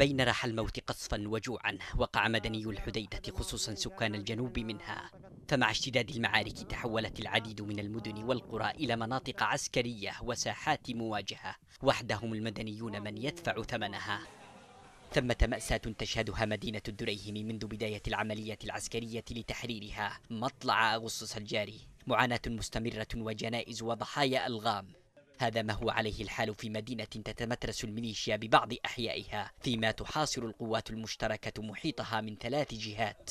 بين رحى الموت قصفا وجوعا وقع مدني الحديدة خصوصا سكان الجنوب منها فمع اشتداد المعارك تحولت العديد من المدن والقرى إلى مناطق عسكرية وساحات مواجهة وحدهم المدنيون من يدفع ثمنها ثمة مأساة تشهدها مدينة الدريهم منذ بداية العملية العسكرية لتحريرها مطلع أغسطس الجاري معاناة مستمرة وجنائز وضحايا ألغام هذا ما هو عليه الحال في مدينة تتمترس الميليشيا ببعض أحيائها فيما تحاصر القوات المشتركة محيطها من ثلاث جهات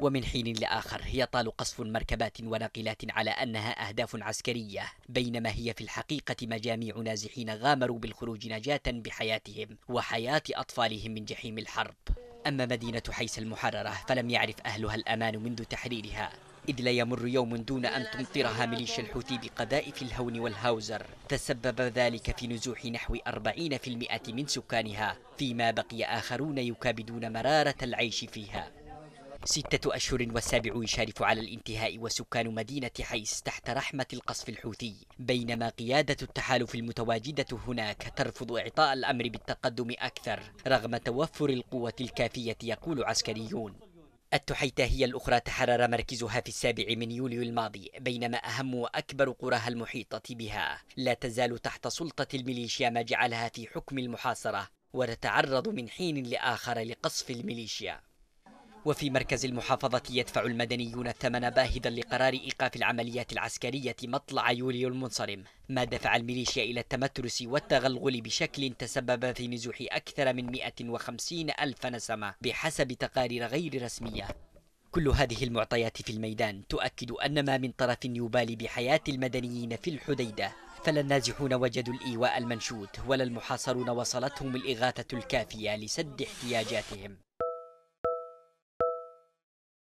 ومن حين لآخر يطال قصف مركبات وناقلات على أنها أهداف عسكرية بينما هي في الحقيقة مجاميع نازحين غامروا بالخروج نجاة بحياتهم وحياة أطفالهم من جحيم الحرب أما مدينة حيس المحررة فلم يعرف أهلها الأمان منذ تحريرها إذ لا يمر يوم دون أن تمطرها ميليشيا الحوثي بقذائف الهون والهاوزر تسبب ذلك في نزوح نحو 40% من سكانها فيما بقي آخرون يكابدون مرارة العيش فيها ستة أشهر وسابع يشارف على الانتهاء وسكان مدينة حيس تحت رحمة القصف الحوثي بينما قيادة التحالف المتواجدة هناك ترفض إعطاء الأمر بالتقدم أكثر رغم توفر القوة الكافية يقول عسكريون هي الأخرى تحرر مركزها في السابع من يوليو الماضي بينما أهم وأكبر قراها المحيطة بها لا تزال تحت سلطة الميليشيا ما جعلها في حكم المحاصرة وتتعرض من حين لآخر لقصف الميليشيا وفي مركز المحافظة يدفع المدنيون الثمن باهظا لقرار إيقاف العمليات العسكرية مطلع يوليو المنصرم ما دفع الميليشيا إلى التمترس والتغلغل بشكل تسبب في نزوح أكثر من 150 ألف نسمة بحسب تقارير غير رسمية كل هذه المعطيات في الميدان تؤكد أن ما من طرف يبالي بحياة المدنيين في الحديدة فلا النازحون وجدوا الإيواء المنشود ولا المحاصرون وصلتهم الإغاثة الكافية لسد احتياجاتهم